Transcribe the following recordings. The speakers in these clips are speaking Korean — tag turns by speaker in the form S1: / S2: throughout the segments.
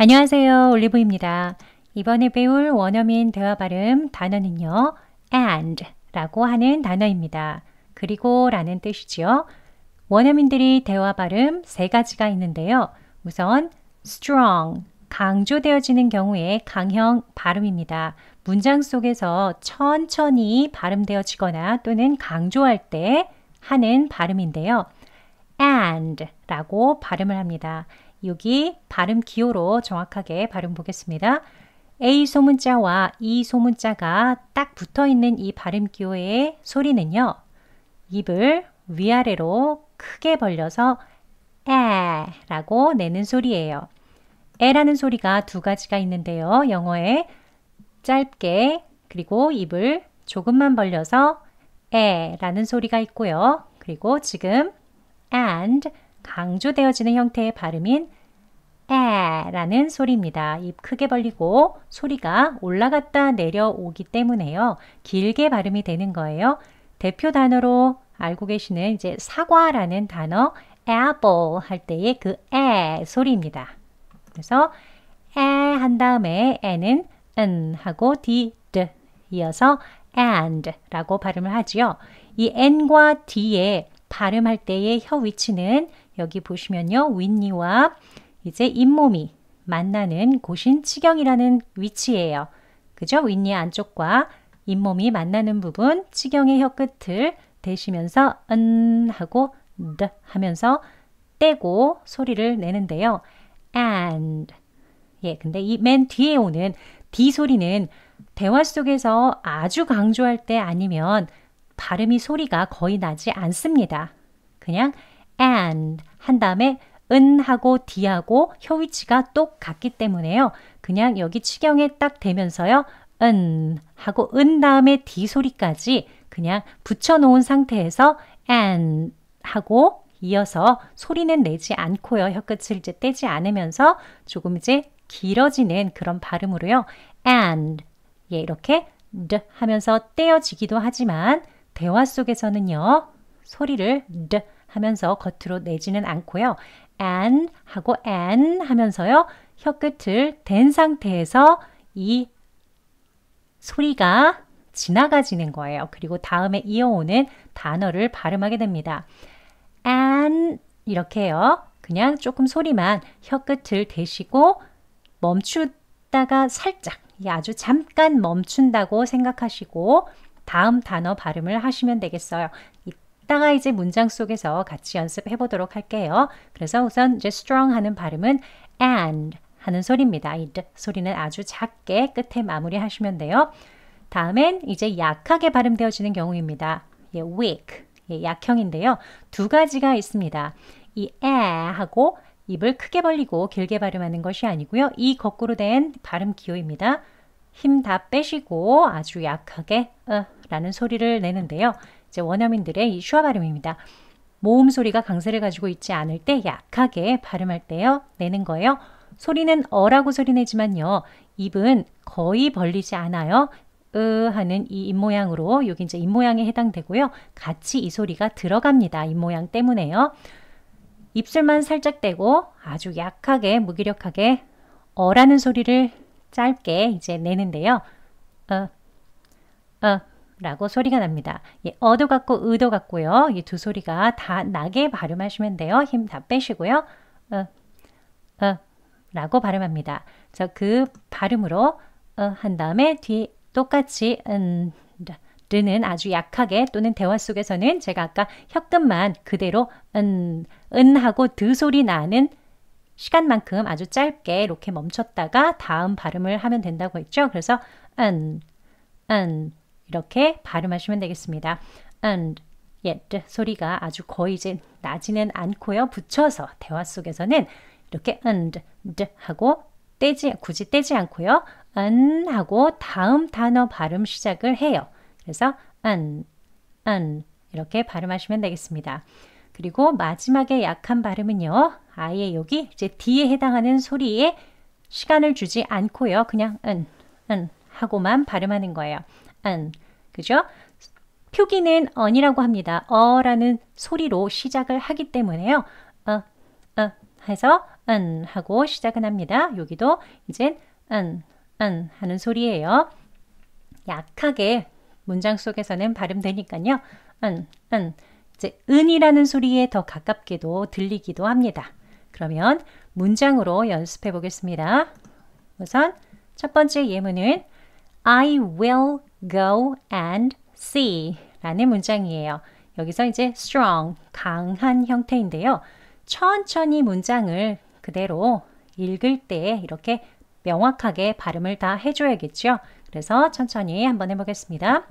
S1: 안녕하세요. 올리브입니다. 이번에 배울 원어민 대화 발음 단어는요. and 라고 하는 단어입니다. 그리고 라는 뜻이지요. 원어민들이 대화 발음 세 가지가 있는데요. 우선 strong, 강조되어지는 경우에 강형 발음입니다. 문장 속에서 천천히 발음되어지거나 또는 강조할 때 하는 발음인데요. and 라고 발음을 합니다. 여기 발음 기호로 정확하게 발음 보겠습니다. A 소문자와 E 소문자가 딱 붙어 있는 이 발음 기호의 소리는요. 입을 위아래로 크게 벌려서 에라고 내는 소리예요. 에라는 소리가 두 가지가 있는데요. 영어에 짧게 그리고 입을 조금만 벌려서 에라는 소리가 있고요. 그리고 지금 and 강조되어지는 형태의 발음인 에라는 소리입니다. 입 크게 벌리고 소리가 올라갔다 내려오기 때문에요. 길게 발음이 되는 거예요. 대표 단어로 알고 계시는 이제 사과라는 단어 apple 할 때의 그 에 소리입니다. 그래서 에 한 다음에 에는 은 하고 d d 이어서 and라고 발음을 하지요. 이 n과 d의 발음할 때의 혀 위치는 여기 보시면요. 윗니와 이제 잇몸이 만나는 고신치경이라는 위치예요. 그죠? 윗니 안쪽과 잇몸이 만나는 부분 치경의 혀 끝을 대시면서 은 하고 드 하면서 떼고 소리를 내는데요. and 예, 근데 이 맨 뒤에 오는 d 소리는 대화 속에서 아주 강조할 때 아니면 발음이 소리가 거의 나지 않습니다. 그냥 and 한 다음에 은하고 디하고혀 위치가 똑같기 때문에요. 그냥 여기 치경에 딱 대면서요. 은 하고 은 다음에 디 소리까지 그냥 붙여놓은 상태에서 and 하고 이어서 소리는 내지 않고요. 혀끝을 이제 떼지 않으면서 조금 이제 길어지는 그런 발음으로요. and 예, 이렇게 d 하면서 떼어지기도 하지만 대화 속에서는요. 소리를 d 하면서 겉으로 내지는 않고요. an 하고 an 하면서요. 혀 끝을 댄 상태에서 이 소리가 지나가지는 거예요. 그리고 다음에 이어오는 단어를 발음하게 됩니다. an 이렇게요. 그냥 조금 소리만 혀 끝을 대시고 멈추다가 살짝 아주 잠깐 멈춘다고 생각하시고 다음 단어 발음을 하시면 되겠어요. 이따가 이제 문장 속에서 같이 연습해 보도록 할게요. 그래서 우선 이제 strong 하는 발음은 and 하는 소리입니다. 이 소리는 아주 작게 끝에 마무리하시면 돼요. 다음엔 이제 약하게 발음되어지는 경우입니다. 예, weak, 예, 약형인데요. 두 가지가 있습니다. 이에 eh 하고 입을 크게 벌리고 길게 발음하는 것이 아니고요. 이 거꾸로 된 발음 기호입니다. 힘 다 빼시고 아주 약하게 으 어, 라는 소리를 내는데요. 이제 원어민들의 이 슈아 발음입니다. 모음 소리가 강세를 가지고 있지 않을 때 약하게 발음할 때요. 내는 거예요. 소리는 어라고 소리 내지만요. 입은 거의 벌리지 않아요. 으 하는 이 입모양으로 여기 이제 입모양에 해당되고요. 같이 이 소리가 들어갑니다. 입모양 때문에요. 입술만 살짝 떼고 아주 약하게 무기력하게 어라는 소리를 짧게 이제 내는데요. 어, 어, 라고 소리가 납니다. 예, 어도 같고 의도 같고요. 이 두 소리가 다 나게 발음하시면 돼요. 힘 다 빼시고요. 어, 어, 라고 발음합니다. 자, 그 발음으로 어, 한 다음에 뒤 똑같이 음, 르는 아주 약하게 또는 대화 속에서는 제가 아까 혀끝만 그대로 음, 은, 은하고 드 소리 나는 시간만큼 아주 짧게 이렇게 멈췄다가 다음 발음을 하면 된다고 했죠. 그래서 은, 은, 이렇게 발음하시면 되겠습니다. and yet 소리가 아주 거의 이제 나지는 않고요. 붙여서 대화 속에서는 이렇게 and 하고 떼지 굳이 떼지 않고요. an 하고 다음 단어 발음 시작을 해요. 그래서 an an 이렇게 발음하시면 되겠습니다. 그리고 마지막에 약한 발음은요. 아예 여기 이제 뒤에 해당하는 소리에 시간을 주지 않고요. 그냥 은, 은 하고만 발음하는 거예요. an. 그죠? 표기는 on이라고 합니다. 어라는 소리로 시작을 하기 때문에요. 어, 어 해서 an 하고 시작은 합니다. 여기도 이젠 an, an 하는 소리예요. 약하게 문장 속에서는 발음되니까요. an, an. 이제 은이라는 소리에 더 가깝게도 들리기도 합니다. 그러면 문장으로 연습해 보겠습니다. 우선 첫 번째 예문은 I will go and see 라는 문장이에요. 여기서 이제 strong, 강한 형태인데요. 천천히 문장을 그대로 읽을 때 이렇게 명확하게 발음을 다 해줘야겠죠. 그래서 천천히 한번 해보겠습니다.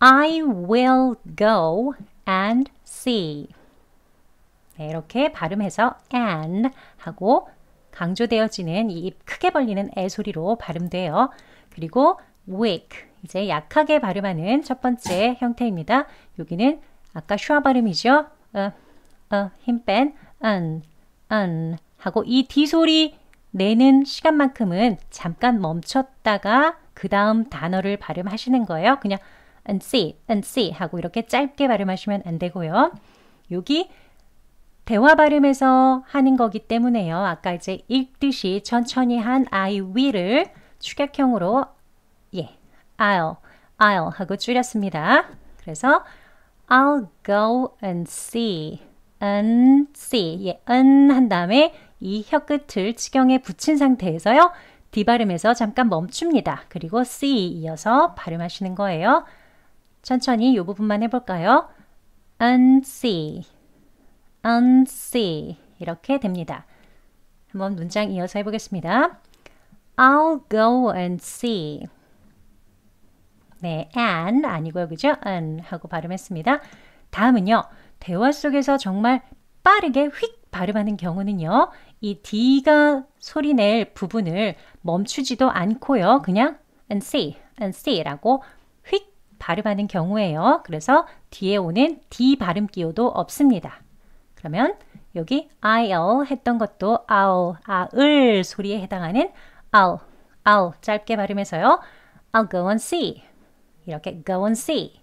S1: I will go and see. 네, 이렇게 발음해서 and 하고 강조되어지는 이 입 크게 벌리는 애 소리로 발음돼요. 그리고 weak 이제 약하게 발음하는 첫 번째 형태입니다. 여기는 아까 슈아 발음이죠. 어, 어, 힘뺀 an, an 하고 이 D 소리 내는 시간만큼은 잠깐 멈췄다가 그 다음 단어를 발음하시는 거예요. 그냥 unsi, unsi 하고 이렇게 짧게 발음하시면 안 되고요. 여기 대화 발음에서 하는 거기 때문에요. 아까 이제 읽듯이 천천히 한 I will을 축약형으로 I'll, I'll 하고 줄였습니다. 그래서 I'll go and see, and see, 예, and 한 다음에 이혀 끝을 치경에 붙인 상태에서요. 디발음에서 잠깐 멈춥니다. 그리고 s 이어서 발음하시는 거예요. 천천히 이 부분만 해볼까요? unsee, n s e 이렇게 됩니다. 한번 문장 이어서 해보겠습니다. I'll go and see. 네, an 아니고요. 그죠? an 하고 발음했습니다. 다음은요. 대화 속에서 정말 빠르게 휙 발음하는 경우는요. 이 D가 소리 낼 부분을 멈추지도 않고요. 그냥 and see, and see라고 휙 발음하는 경우에요. 그래서 뒤에 오는 D 발음 기호도 없습니다. 그러면 여기 IL 했던 것도 아우, 아을 소리에 해당하는 아우, 아우 짧게 발음해서요. I'll go and see. 이렇게 go and see,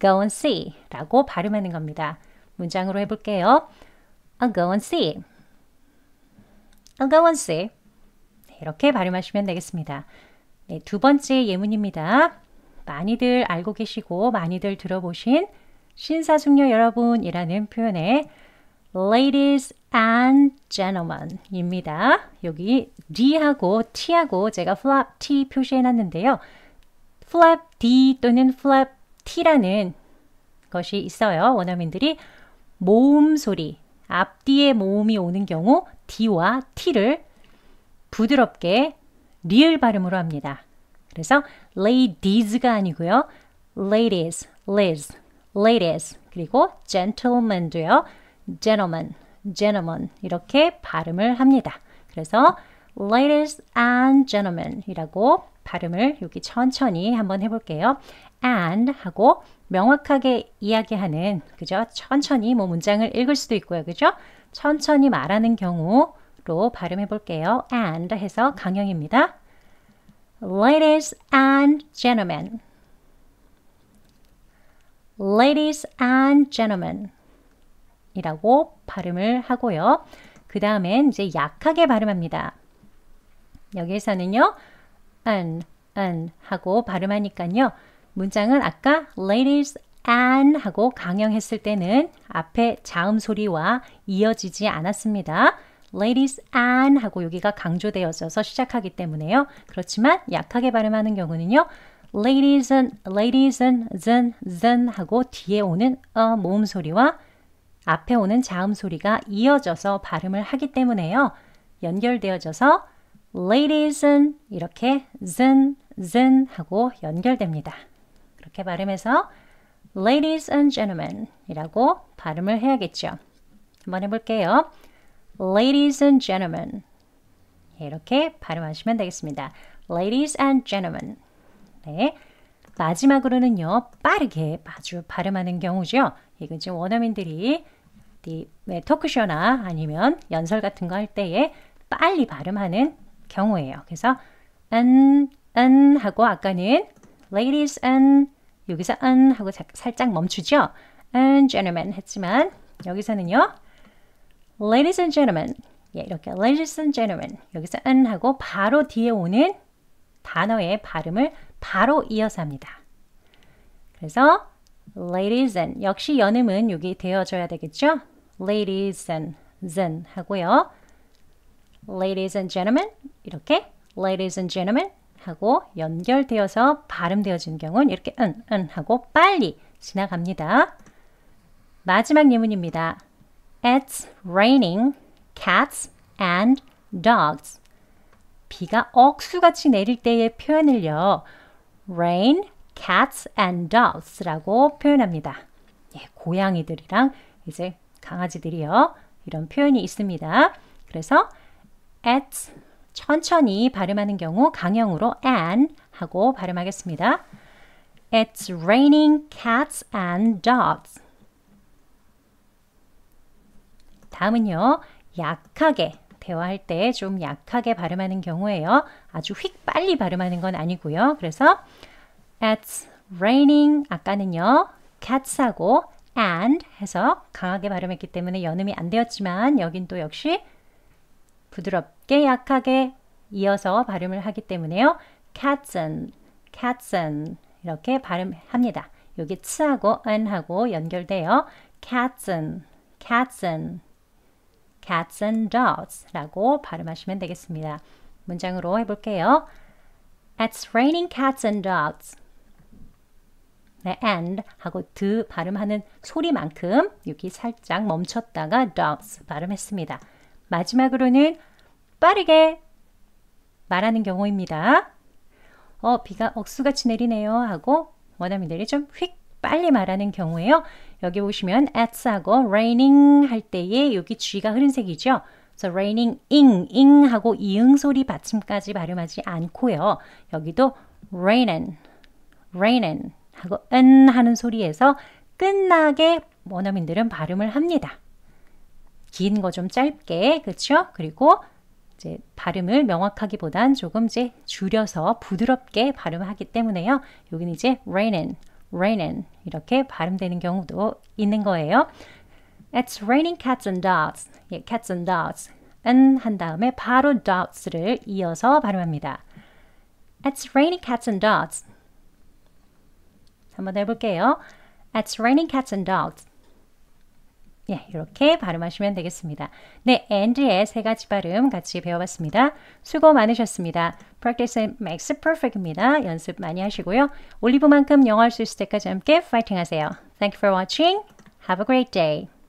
S1: go and see 라고 발음하는 겁니다. 문장으로 해볼게요. I'll go and see. I'll go and see. 이렇게 발음하시면 되겠습니다. 네, 두 번째 예문입니다. 많이들 알고 계시고 많이들 들어보신 신사숙녀 여러분이라는 표현에 ladies and gentlemen 입니다. 여기 D하고 T하고 제가 flop T 표시해 놨는데요. flap D 또는 flap T라는 것이 있어요. 원어민들이 모음 소리, 앞뒤에 모음이 오는 경우 D와 T를 부드럽게 리을 발음으로 합니다. 그래서 ladies가 아니고요. ladies, liz, ladies 그리고 gentleman도요. gentleman, gentleman 이렇게 발음을 합니다. 그래서 ladies and gentlemen 이라고 발음을 여기 천천히 한번 해볼게요. and 하고 명확하게 이야기하는 그죠? 천천히 뭐 문장을 읽을 수도 있고요. 그죠? 천천히 말하는 경우로 발음해 볼게요. and 해서 강형입니다. ladies and gentlemen ladies and gentlemen 이라고 발음을 하고요. 그 다음엔 이제 약하게 발음합니다. 여기에서는요, an, an 하고 발음하니까요. 문장은 아까 ladies an 하고 강형했을 때는 앞에 자음 소리와 이어지지 않았습니다. ladies an 하고 여기가 강조되어져서 시작하기 때문에요. 그렇지만 약하게 발음하는 경우는요. ladies and ladies and zen zen 하고 뒤에 오는 어 모음 소리와 앞에 오는 자음 소리가 이어져서 발음을 하기 때문에요. 연결되어져서 ladies은 이렇게 z은 z은 하고 연결됩니다. 그렇게 발음해서 ladies and gentlemen 이라고 발음을 해야겠죠. 한번 해볼게요. ladies and gentlemen 예, 이렇게 발음하시면 되겠습니다. ladies and gentlemen 네. 마지막으로는요 빠르게 아주 발음하는 경우죠. 이건 지금 원어민들이 네, 토크쇼나 아니면 연설 같은 거 할 때에 빨리 발음하는 경우예요. 그래서 an, an 하고 아까는 ladies and 여기서 an 하고 자, 살짝 멈추죠. and gentlemen 했지만 여기서는요. ladies and gentlemen 예, 이렇게 ladies and gentlemen 여기서 an 하고 바로 뒤에 오는 단어의 발음을 바로 이어서 합니다. 그래서 ladies and 역시 연음은 여기 되어줘야 되겠죠? ladies and then 하고요. ladies and gentlemen 이렇게 ladies and gentlemen 하고 연결되어서 발음되어진 경우는 이렇게 은, 은 하고 빨리 지나갑니다. 마지막 예문입니다. It's raining cats and dogs. 비가 억수같이 내릴 때의 표현을요. rain, cats and dogs라고 표현합니다. 예, 고양이들이랑 이제 강아지들이요. 이런 표현이 있습니다. 그래서 at 천천히 발음하는 경우 강형으로 an 하고 발음하겠습니다. It's raining cats and dogs. 다음은요. 약하게 대화할 때 좀 약하게 발음하는 경우에요. 아주 휙 빨리 발음하는 건 아니고요. 그래서 It's raining 아까는요. cats하고 and 해서 강하게 발음했기 때문에 연음이 안 되었지만 여긴 또 역시 부드럽게 약하게 이어서 발음을 하기 때문에요. katzen, katzen 이렇게 발음합니다. 여기 t 하고 n하고 연결돼요. katzen, katzen, katzen dogs라고 발음하시면 되겠습니다. 문장으로 해볼게요. It's raining cats and dogs. 네, and 하고 드 발음하는 소리만큼 여기 살짝 멈췄다가 dogs 발음했습니다. 마지막으로는 빠르게 말하는 경우입니다. 어, 비가 억수같이 내리네요 하고 원어민들이 좀 휙 빨리 말하는 경우에요. 여기 보시면 at하고 raining 할 때에 여기 쥐가 흐른색이죠. 그래 raining ing ing 하고 이응 소리 받침까지 발음하지 않고요. 여기도 rainin rainin 하고 은 하는 소리에서 끝나게 원어민들은 발음을 합니다. 긴거좀 짧게, 그렇죠? 그리고 이제 발음을 명확하기보단 조금 이제 줄여서 부드럽게 발음하기 때문에요. 여기는 이제 raining, raining 이렇게 발음되는 경우도 있는 거예요. It's raining cats and dogs. 예, cats and dogs. 은한 다음에 바로 dogs를 이어서 발음합니다. It's raining cats and dogs. 한번 해볼게요. It's raining cats and dogs. 예, 이렇게 발음하시면 되겠습니다. 네, and의 세 가지 발음 같이 배워봤습니다. 수고 많으셨습니다. Practice makes perfect입니다. 연습 많이 하시고요. 올리브만큼 영어 할수 있을 때까지 함께 파이팅 하세요. Thank you for watching. Have a great day.